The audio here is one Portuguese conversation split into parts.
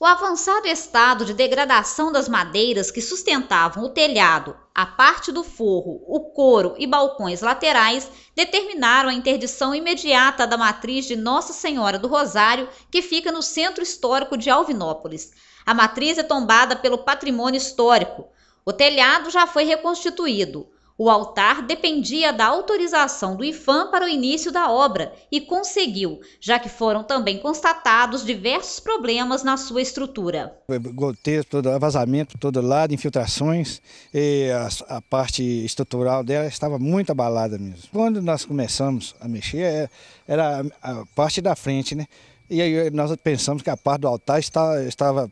O avançado estado de degradação das madeiras que sustentavam o telhado, a parte do forro, o couro e balcões laterais determinaram a interdição imediata da matriz de Nossa Senhora do Rosário, que fica no centro histórico de Alvinópolis. A matriz é tombada pelo patrimônio histórico. O telhado já foi reconstituído. O altar dependia da autorização do IFAM para o início da obra e conseguiu, já que foram também constatados diversos problemas na sua estrutura. Goteiro, todo, vazamento todo lado, infiltrações, a, a, parte estrutural dela estava muito abalada mesmo. Quando nós começamos a mexer, é, era a parte da frente, né? E aí nós pensamos que a parte do altar está, estava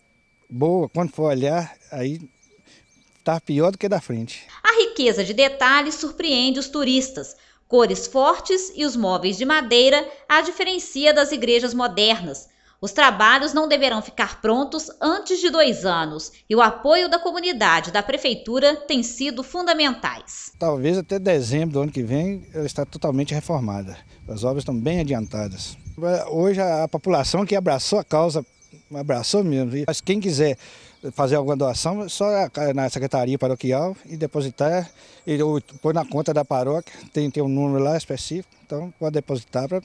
boa, quando for olhar, aí Tá pior do que da frente. A riqueza de detalhes surpreende os turistas. Cores fortes e os móveis de madeira a diferencia das igrejas modernas. Os trabalhos não deverão ficar prontos antes de dois anos e o apoio da comunidade da prefeitura tem sido fundamentais. Talvez até dezembro do ano que vem ela está totalmente reformada. As obras estão bem adiantadas. Hoje a população que abraçou a causa, abraçou mesmo. Mas quem quiser fazer alguma doação, só na secretaria paroquial e depositar, e pôr na conta da paróquia, tem, tem um número lá específico, então pode depositar para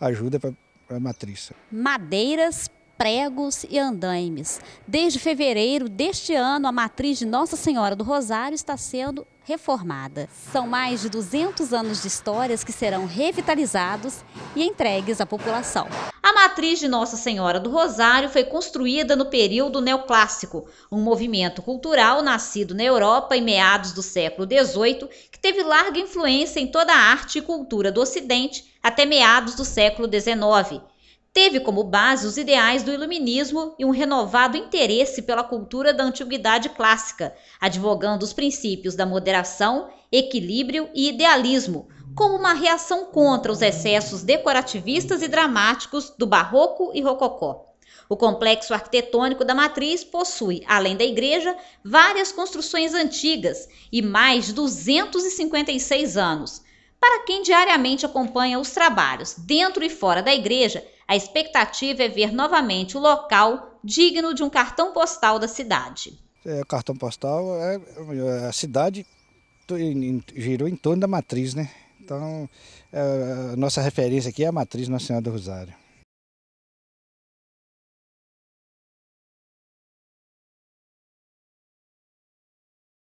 ajuda para a matriz. Madeiras, pregos e andaimes. Desde fevereiro deste ano, a matriz de Nossa Senhora do Rosário está sendo reformada. São mais de 200 anos de histórias que serão revitalizados e entregues à população matriz de Nossa Senhora do Rosário foi construída no período neoclássico, um movimento cultural nascido na Europa em meados do século XVIII, que teve larga influência em toda a arte e cultura do Ocidente até meados do século XIX. Teve como base os ideais do Iluminismo e um renovado interesse pela cultura da Antiguidade Clássica, advogando os princípios da moderação, equilíbrio e idealismo como uma reação contra os excessos decorativistas e dramáticos do Barroco e Rococó. O complexo arquitetônico da matriz possui, além da igreja, várias construções antigas e mais de 256 anos. Para quem diariamente acompanha os trabalhos dentro e fora da igreja, a expectativa é ver novamente o local digno de um cartão postal da cidade. É, o cartão postal é, é a cidade girou em torno da matriz, né? Então, eh, a nossa referência aqui é a matriz Nossa Senhora do Rosário.